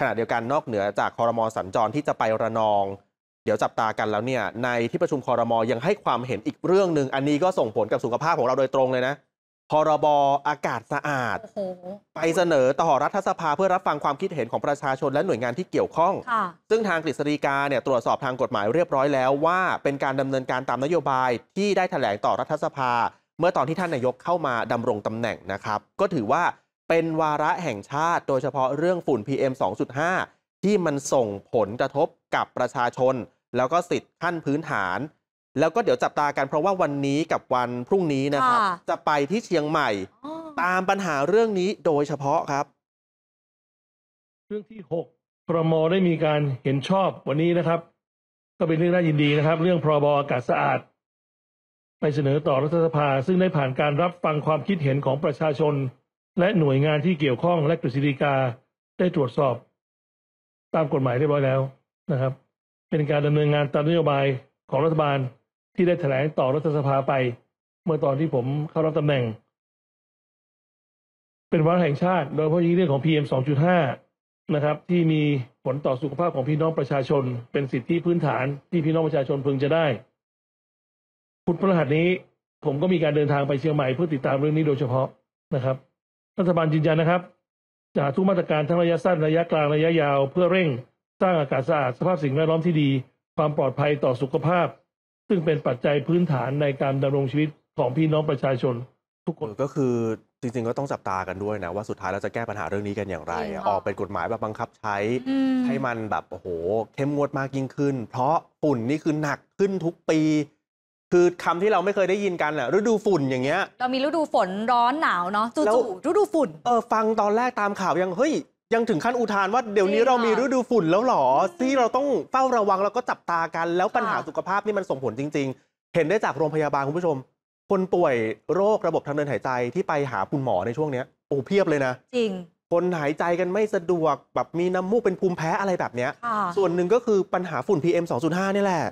ขณะเดียวกันนอกเหนือจากคอรมอสัญจรที่จะไประนองเดี๋ยวจับตากันแล้วเนี่ยในที่ประชุมคอรมอยังให้ความเห็นอีกเรื่องหนึ่งอันนี้ก็ส่งผลกับสุขภาพของเราโดยตรงเลยนะพรบอากาศสะอาด ไปเสนอต่อรัฐสภาเพื่อรับฟังความคิดเห็นของประชาชนและหน่วยงานที่เกี่ยวข้องซึ่งทางกฤษฎีกาเนี่ยตรวจสอบทางกฎหมายเรียบร้อยแล้วว่าเป็นการดำเนินการตามนโยบายที่ได้ถแถลงต่อรัฐสภา เมื่อตอนที่ท่านนายกเข้ามาดำรงตำแหน่งนะครับ ก็ถือว่าเป็นวาระแห่งชาติโดยเฉพาะเรื่องฝุ่น PM 2.5 ที่มันส่งผลกระทบกับประชาชน แล้วก็สิทธิ์ขั้นพื้นฐาน แล้วก็เดี๋ยวจับตากันเพราะว่าวันนี้กับวันพรุ่งนี้นะครับจะไปที่เชียงใหม่ตามปัญหาเรื่องนี้โดยเฉพาะครับเรื่องที่หกพรมได้มีการเห็นชอบวันนี้นะครับ ก็เป็นเรื่องน่ายินดีนะครับ เรื่องพรบอากาศสะอาดไปเสนอต่อรัฐสภาซึ่งได้ผ่านการรับฟังความคิดเห็นของประชาชนและหน่วยงานที่เกี่ยวข้องและกฤษฎีกาได้ตรวจสอบ ตามกฎหมายเรียบร้อยแล้วนะครับ เป็นการดำเนินงานตามนโยบายของรัฐบาลที่ได้แถลงต่อรัฐสภาไป เมื่อตอนที่ผมเข้ารับตำแหน่ง เป็นวันแห่งชาติ โดยเฉพาะยิ่งเรื่องของ PM 2.5นะครับ ที่มีผลต่อสุขภาพของพี่น้องประชาชน เป็นสิทธิพื้นฐาน ที่พี่น้องประชาชนพึงจะได้พุธพฤหัสนี้ผมก็มีการเดินทางไปเชียงใหม่เพื่อติดตามเรื่องนี้โดยเฉพาะนะครับรัฐบาลยืนยันนะครับ จะทุกมาตรการทั้งระยะสั้นระยะกลาง ระยะยาว เพื่อเร่งสร้างอากาศสะอาดสภาพสิ่งแวดล้อมที่ดี ความปลอดภัยต่อสุขภาพ ซึ่งเป็นปัจจัยพื้นฐานในการดำรงชีวิตของพี่น้องประชาชน ทุกคนก็คือจริงๆ ก็ต้องจับตากันด้วยนะ ว่าสุดท้ายเราจะแก้ปัญหาเรื่องนี้กันอย่างไรอออกเป็นกฎหมายแบบบังคับใช้ให้มันแบบโอ้โห เข้มงวดมากยิ่งขึ้น เพราะฝุ่นนี่คือหนักขึ้นทุกปีคือคำที่เราไม่เคยได้ยินกันอะฤดูฝุ่นอย่างเงี้ยเรามีฤดูฝนร้อนหนาว เนาะจู่ๆฤดูฝุ่นเออฟังตอนแรกตามข่าวยังเฮ้ย ยังถึงขั้นอุทานว่าเดี๋ยวนี้เรามีฤดูฝุ่นแล้วหรอที่เราต้องเฝ้าระวังแล้วก็จับตากันแล้วปัญหาสุขภาพนี่มันส่งผลจริง ๆ เห็นได้จากโรงพยาบาลคุณผู้ชม คนป่วยโรคระบบทางเดินหายใจที่ไปหาคุณหมอในช่วงเนี้ย โอ้เพียบเลยนะจริง คนหายใจกันไม่สะดวกแบบมีน้ำมูกเป็นภูมิแพ้อะไรแบบเนี้ยส่วนหนึ่งก็คือปัญหาฝุ่น PM 2.5นี่แหละ